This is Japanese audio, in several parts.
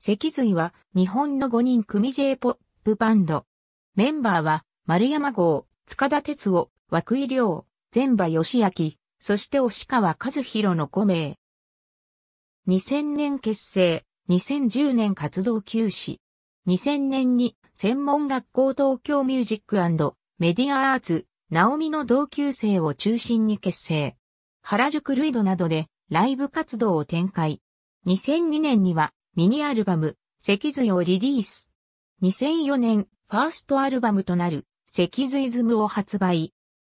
脊髄は日本の5人組 J-POP バンド。メンバーは丸山号、塚田哲夫、枠井亮、前場義明、そして押川和弘の5名。2000年結成、2010年活動休止。2000年に専門学校東京ミュージックメディアアーツ、ナオミの同級生を中心に結成。原宿ルイドなどでライブ活動を展開。2002年にはミニアルバム、脊髄をリリース。2004年、ファーストアルバムとなる、脊髄ズムを発売。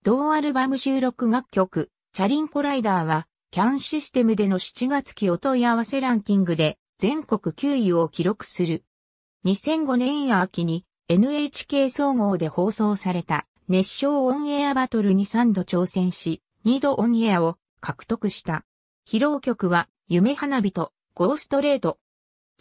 同アルバム収録楽曲、チャリンコライダーは、キャンシステムでの7月期お問い合わせランキングで、全国9位を記録する。2005年秋に NHK 総合で放送された熱唱オンエアバトルに3度挑戦し、2度オンエアを獲得した。披露曲は夢花火とゴーストレート。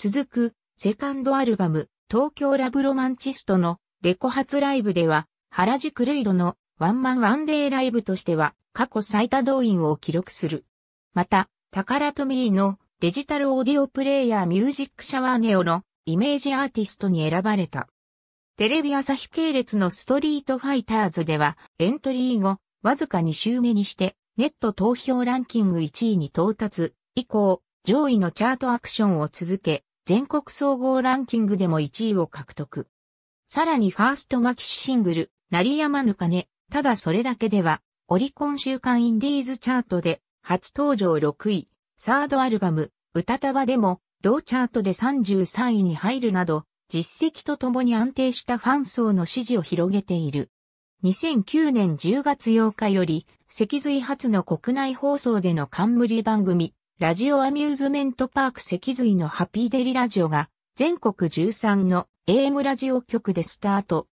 続く、セカンドアルバム、東京ラブロマンチストのレコ発ライブでは、原宿レイドのワンマンワンデーライブとしては過去最多動員を記録する。また、タカラトミーのデジタルオーディオプレイヤーミュージックシャワーネオのイメージアーティストに選ばれた。テレビ朝日系列のストリートファイターズではエントリー後、わずか2週目にしてネット投票ランキング1位に到達以降、上位のチャートアクションを続け、全国総合ランキングでも1位を獲得。さらにファーストマキシシングル、なりやまぬ鐘、ただそれだけでは、オリコン週間インディーズチャートで、初登場6位、サードアルバム、歌束でも、同チャートで33位に入るなど、実績とともに安定したファン層の支持を広げている。2009年10月8日より、脊髄初の国内放送での冠番組、ラジオアミューズメントパーク脊髄のハピーデリラジオが全国13の AM ラジオ局でスタート。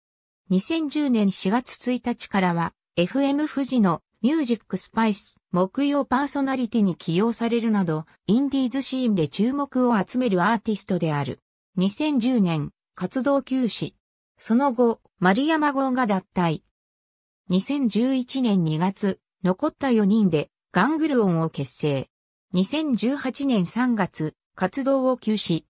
2010年4月1日からは FM 富士のミュージックスパイス木曜パーソナリティに起用されるなどインディーズシーンで注目を集めるアーティストである。2010年活動休止。その後、丸山号が脱退。2011年2月、残った4人でガングルオンを結成。2018年3月、活動を休止。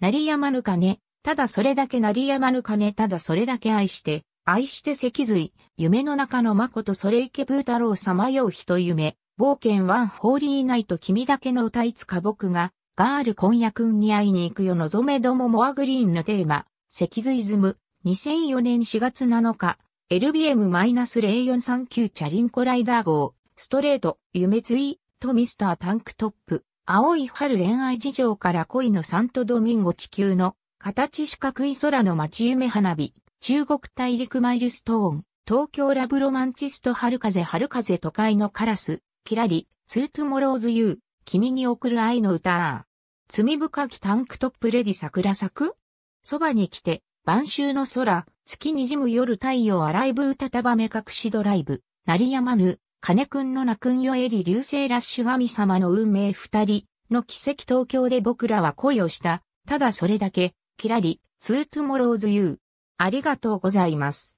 鳴りやまぬね、ただそれだけ鳴りやまぬね、ただそれだけ愛して、愛して脊髄、夢の中のとそれいけー風太郎さまよう人夢、冒険ワンホーリーナイト君だけの歌いつか僕が、ガール今夜くんに会いに行くよ望めどもモアグリーンのテーマ、脊髄ズム、2004年4月7日、LBM-0439 チャリンコライダー号。ストレート、夢いとミスタータンクトップ、青い春恋愛事情から恋のサントドミンゴ地球の形四角い空の街夢花火、中国大陸マイルストーン、東京ラブロマンチスト春風春風都会のカラス、キラリ、ツートゥモローズユー、君に送る愛の歌罪深きタンクトップレディ桜咲くそばに来て、晩秋の空、月にじむ夜太陽アライブ歌ば目隠しドライブ、鳴りやまぬ、金くんのなくんよえり流星ラッシュ神様の運命二人の奇跡東京で僕らは恋をした。ただそれだけ、キラリ、ツートゥモローズユー。ありがとうございます。